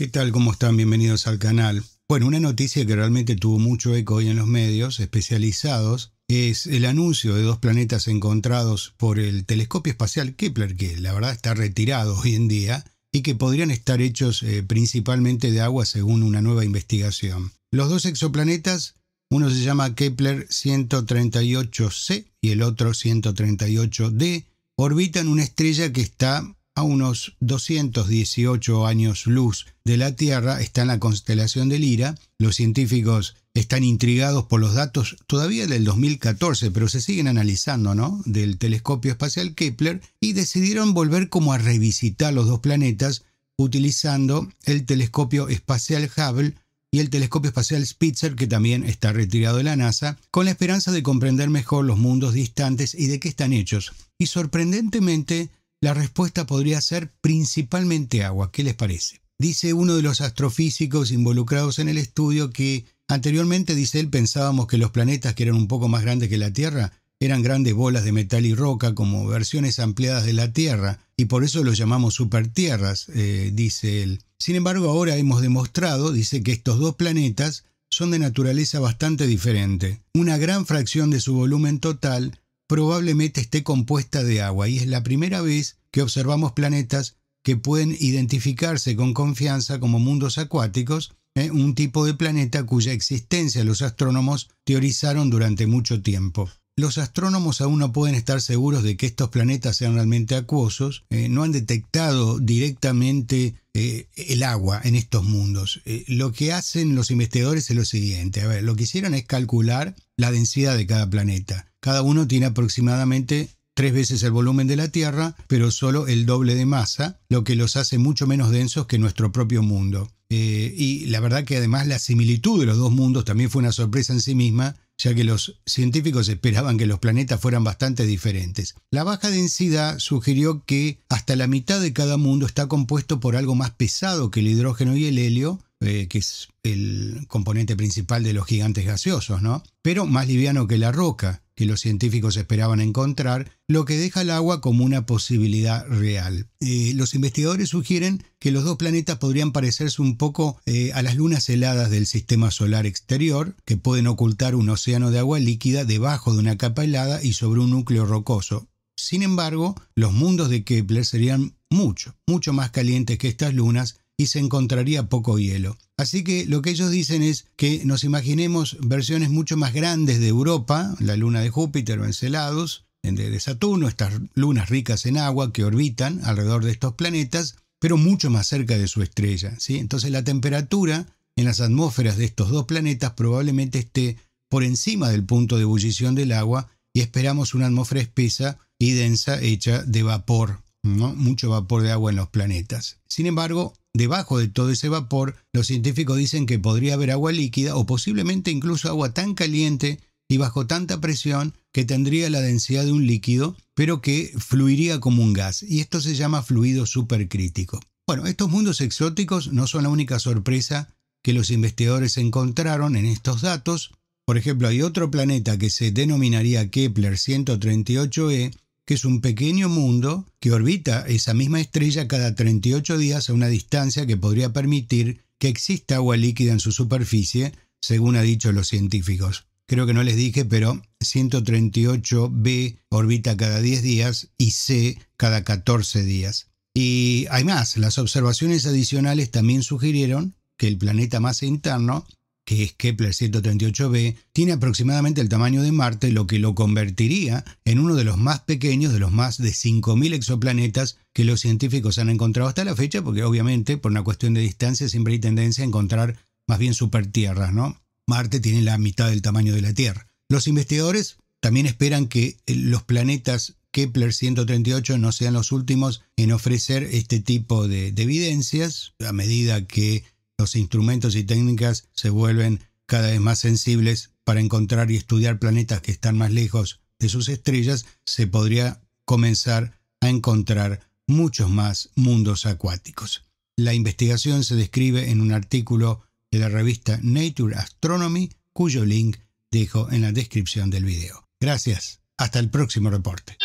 ¿Qué tal? ¿Cómo están? Bienvenidos al canal. Bueno, una noticia que realmente tuvo mucho eco hoy en los medios especializados es el anuncio de dos planetas encontrados por el telescopio espacial Kepler, que la verdad está retirado hoy en día, y que podrían estar hechos eh, principalmente de agua según una nueva investigación. Los dos exoplanetas, uno se llama Kepler 138c y el otro 138d, orbitan una estrella que está a unos 218 años luz de la Tierra, está en la constelación de Lira. Los científicos están intrigados por los datos todavía del 2014, pero se siguen analizando, ¿no? Del telescopio espacial Kepler y decidieron volver como a revisitar los dos planetas utilizando el telescopio espacial Hubble y el telescopio espacial Spitzer, que también está retirado de la NASA, con la esperanza de comprender mejor los mundos distantes y de qué están hechos. Y sorprendentemente, la respuesta podría ser principalmente agua. ¿Qué les parece? Dice uno de los astrofísicos involucrados en el estudio que anteriormente, dice él, pensábamos que los planetas que eran un poco más grandes que la Tierra eran grandes bolas de metal y roca como versiones ampliadas de la Tierra, y por eso los llamamos supertierras, eh, dice él. Sin embargo, ahora hemos demostrado, dice, que estos dos planetas son de naturaleza bastante diferente. Una gran fracción de su volumen total probablemente esté compuesta de agua y es la primera vez que observamos planetas que pueden identificarse con confianza como mundos acuáticos, ¿eh? un tipo de planeta cuya existencia los astrónomos teorizaron durante mucho tiempo. Los astrónomos aún no pueden estar seguros de que estos planetas sean realmente acuosos, ¿eh? no han detectado directamente eh, el agua en estos mundos. Eh, lo que hacen los investigadores es lo siguiente. A ver, lo que hicieron es calcular la densidad de cada planeta. Cada uno tiene aproximadamente tres veces el volumen de la Tierra, pero solo el doble de masa, lo que los hace mucho menos densos que nuestro propio mundo. Eh, y la verdad que además la similitud de los dos mundos también fue una sorpresa en sí misma, ya que los científicos esperaban que los planetas fueran bastante diferentes. La baja densidad sugirió que hasta la mitad de cada mundo está compuesto por algo más pesado que el hidrógeno y el helio, eh, que es el componente principal de los gigantes gaseosos, ¿no? Pero más liviano que la roca que los científicos esperaban encontrar, lo que deja el agua como una posibilidad real. Eh, los investigadores sugieren que los dos planetas podrían parecerse un poco eh, a las lunas heladas del sistema solar exterior, que pueden ocultar un océano de agua líquida debajo de una capa helada y sobre un núcleo rocoso. Sin embargo, los mundos de Kepler serían mucho, mucho más calientes que estas lunas y se encontraría poco hielo. Así que lo que ellos dicen es que nos imaginemos versiones mucho más grandes de Europa, la luna de Júpiter o Enceladus, de Saturno, estas lunas ricas en agua que orbitan alrededor de estos planetas, pero mucho más cerca de su estrella. ¿sí? Entonces la temperatura en las atmósferas de estos dos planetas probablemente esté por encima del punto de ebullición del agua y esperamos una atmósfera espesa y densa hecha de vapor ¿no? mucho vapor de agua en los planetas. Sin embargo, debajo de todo ese vapor, los científicos dicen que podría haber agua líquida o posiblemente incluso agua tan caliente y bajo tanta presión que tendría la densidad de un líquido, pero que fluiría como un gas, y esto se llama fluido supercrítico. Bueno, estos mundos exóticos no son la única sorpresa que los investigadores encontraron en estos datos. Por ejemplo, hay otro planeta que se denominaría Kepler 138e, que es un pequeño mundo que orbita esa misma estrella cada 38 días a una distancia que podría permitir que exista agua líquida en su superficie, según han dicho los científicos. Creo que no les dije, pero 138b orbita cada 10 días y c cada 14 días. Y hay más, las observaciones adicionales también sugirieron que el planeta más interno que es Kepler 138b, tiene aproximadamente el tamaño de Marte, lo que lo convertiría en uno de los más pequeños de los más de 5.000 exoplanetas que los científicos han encontrado hasta la fecha, porque obviamente por una cuestión de distancia siempre hay tendencia a encontrar más bien supertierras, ¿no? Marte tiene la mitad del tamaño de la Tierra. Los investigadores también esperan que eh, los planetas Kepler 138 no sean los últimos en ofrecer este tipo de, de evidencias a medida que los instrumentos y técnicas se vuelven cada vez más sensibles para encontrar y estudiar planetas que están más lejos de sus estrellas, se podría comenzar a encontrar muchos más mundos acuáticos. La investigación se describe en un artículo de la revista Nature Astronomy, cuyo link dejo en la descripción del video. Gracias. Hasta el próximo reporte.